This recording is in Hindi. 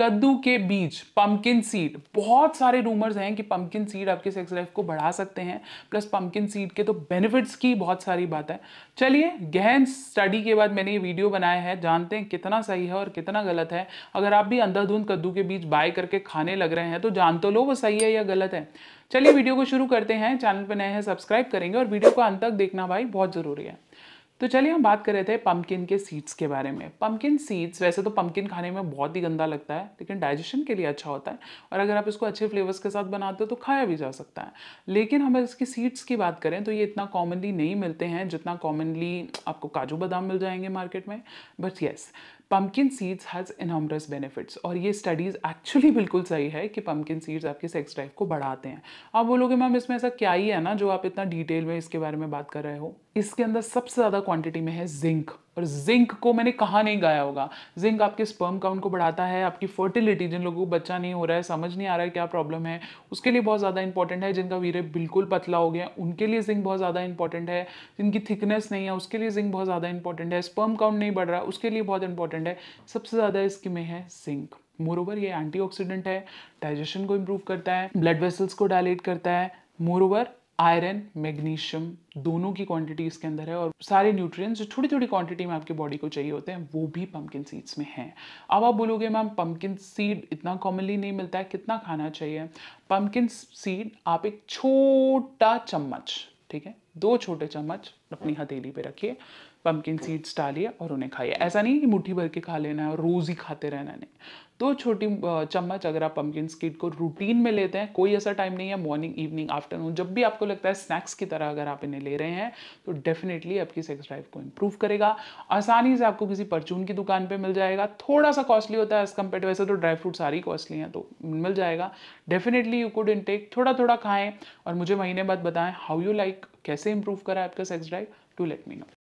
कद्दू के बीज पम्पकिन सीड बहुत सारे रूमर्स हैं कि पम्पकिन सीड आपके सेक्स लाइफ को बढ़ा सकते हैं प्लस पम्पकिन सीड के तो बेनिफिट्स की बहुत सारी बात है चलिए गहन स्टडी के बाद मैंने ये वीडियो बनाया है जानते हैं कितना सही है और कितना गलत है अगर आप भी अंधाधुंध कद्दू के बीज बाय करके खाने लग रहे हैं तो जान तो लो वो सही है या गलत है चलिए वीडियो को शुरू करते हैं चैनल पर नए हैं सब्सक्राइब करेंगे और वीडियो को अंत तक देखना भाई बहुत ज़रूरी है तो चलिए हम बात कर रहे थे पम्पकिन के सीड्स के बारे में पम्पकिन सीड्स वैसे तो पम्पकिन खाने में बहुत ही गंदा लगता है लेकिन डाइजेशन के लिए अच्छा होता है और अगर आप इसको अच्छे फ्लेवर्स के साथ बनाते हो तो खाया भी जा सकता है लेकिन हम इसकी सीड्स की बात करें तो ये इतना कॉमनली नहीं मिलते हैं जितना कॉमनली आपको काजू बादाम मिल जाएंगे मार्केट में but yes pumpkin seeds has innumerous benefits और ये स्टडीज़ एक्चुअली बिल्कुल सही है कि पम्पकिन सीड्स आपके सेक्स ड्राइव को बढ़ाते हैं आप बोलोगे मैम इसमें ऐसा क्या ही है ना जो आप इतना डिटेल में इसके बारे में बात कर रहे हो इसके अंदर सबसे ज़्यादा क्वांटिटी में है जिंक और जिंक को मैंने कहा नहीं गाया होगा जिंक आपके स्पर्म काउंट को बढ़ाता है आपकी फर्टिलिटी जिन लोगों को बच्चा नहीं हो रहा है समझ नहीं आ रहा है क्या प्रॉब्लम है उसके लिए बहुत ज़्यादा इंपॉर्टेंट है जिनका वीर बिल्कुल पतला हो गया उनके लिए जिंक बहुत ज़्यादा इंपॉर्टेंट है जिनकी थिकनेस नहीं है उसके लिए जिंक बहुत ज़्यादा इंपॉर्टेंट है स्पर्म काउंट नहीं बढ़ रहा उसके लिए बहुत इंपॉर्टेंट है सबसे ज़्यादा इसके में है जिंक मोरोवर ये एंटीऑक्सीडेंट है डाइजेशन को इम्प्रूव करता है ब्लड वेसल्स को डायलेट करता है मोरोवर आयरन मैग्नीशियम दोनों की क्वांटिटी इसके अंदर है और सारे न्यूट्रिएंट्स जो थोड़ी थोड़ी क्वांटिटी में आपके बॉडी को चाहिए होते हैं वो भी पम्पकिन सीड्स में हैं अब आप बोलोगे मैम पम्पकिन सीड इतना कॉमनली नहीं मिलता है कितना खाना चाहिए पम्पकिन सीड आप एक छोटा चम्मच ठीक है दो छोटे चम्मच अपनी हथेली पे रखिए पम्पकिन सीड्स डालिए और उन्हें खाइए ऐसा नहीं कि मुट्ठी भर के खा लेना है और रोज़ ही खाते रहना नहीं दो तो छोटी चम्मच अगर आप पम्पकिन सीड को रूटीन में लेते हैं कोई ऐसा टाइम नहीं है मॉर्निंग इवनिंग आफ्टरनून जब भी आपको लगता है स्नैक्स की तरह अगर आप इन्हें ले रहे हैं तो डेफिनेटली आपकी सेक्स ड्राइव को इम्प्रूव करेगा आसानी से आपको किसी परचून की दुकान पर मिल जाएगा थोड़ा सा कॉस्टली होता है एज कम्पेयर वैसे तो ड्राई फ्रूट सारी कॉस्टली हैं तो मिल जाएगा डेफिनेटली यू कुड इनटेक थोड़ा थोड़ा खाएं और मुझे महीने बाद बताएं हाउ यू लाइक कैसे इंप्रूव करा आपका sex drive to let me no